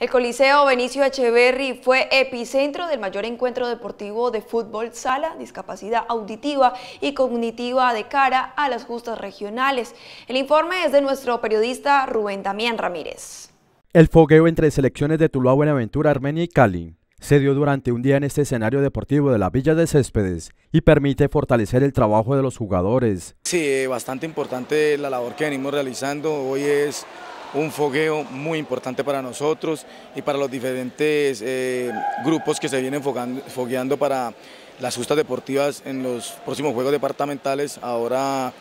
El Coliseo Benicio Echeverry fue epicentro del mayor encuentro deportivo de fútbol sala, discapacidad auditiva y cognitiva de cara a las justas regionales. El informe es de nuestro periodista Rubén Damián Ramírez. El fogueo entre selecciones de Tuluá, Buenaventura, Armenia y Cali se dio durante un día en este escenario deportivo de la Villa de Céspedes y permite fortalecer el trabajo de los jugadores. Sí, bastante importante la labor que venimos realizando. Hoy es un fogueo muy importante para nosotros y para los diferentes eh, grupos que se vienen fogueando para las justas deportivas en los próximos Juegos Departamentales, ahora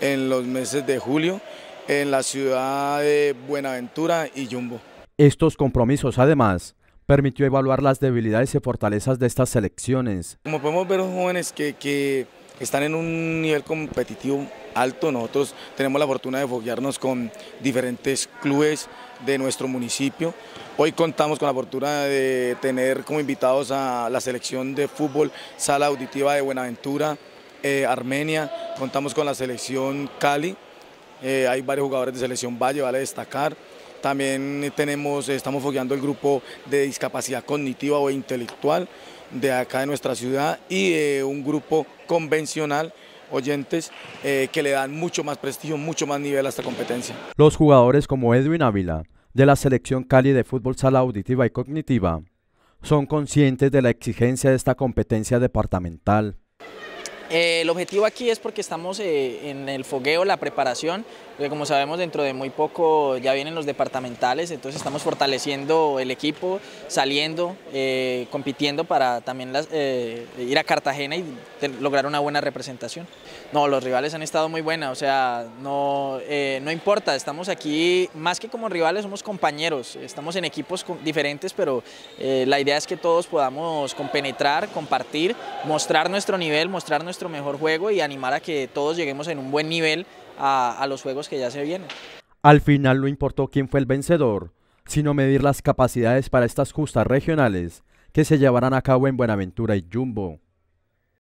en los meses de julio, en la ciudad de Buenaventura y Jumbo. Estos compromisos, además, permitió evaluar las debilidades y fortalezas de estas selecciones. Como podemos ver, los jóvenes que están en un nivel competitivo alto. Nosotros tenemos la fortuna de foguearnos con diferentes clubes de nuestro municipio. Hoy contamos con la fortuna de tener como invitados a la selección de fútbol Sala Auditiva de Buenaventura, eh, Armenia, contamos con la selección Cali, eh, hay varios jugadores de selección Valle, vale destacar. También estamos fogueando el grupo de discapacidad cognitiva o intelectual de acá de nuestra ciudad y eh, un grupo convencional oyentes eh, que le dan mucho más prestigio, mucho más nivel a esta competencia. Los jugadores como Edwin Ávila, de la selección Cali de fútbol sala auditiva y cognitiva, son conscientes de la exigencia de esta competencia departamental eh, el objetivo aquí es porque estamos eh, en el fogueo, la preparación, porque como sabemos dentro de muy poco ya vienen los departamentales, entonces estamos fortaleciendo el equipo, saliendo, eh, compitiendo para también ir a Cartagena y lograr una buena representación. No, los rivales han estado muy buenos, o sea, no, no importa, estamos aquí más que como rivales, somos compañeros, estamos en equipos diferentes, pero la idea es que todos podamos compenetrar, compartir, mostrar nuestro nivel, mostrar nuestro mejor juego y animar a que todos lleguemos en un buen nivel a, a los juegos que ya se vienen. Al final no importó quién fue el vencedor, sino medir las capacidades para estas justas regionales que se llevarán a cabo en Buenaventura y Jumbo.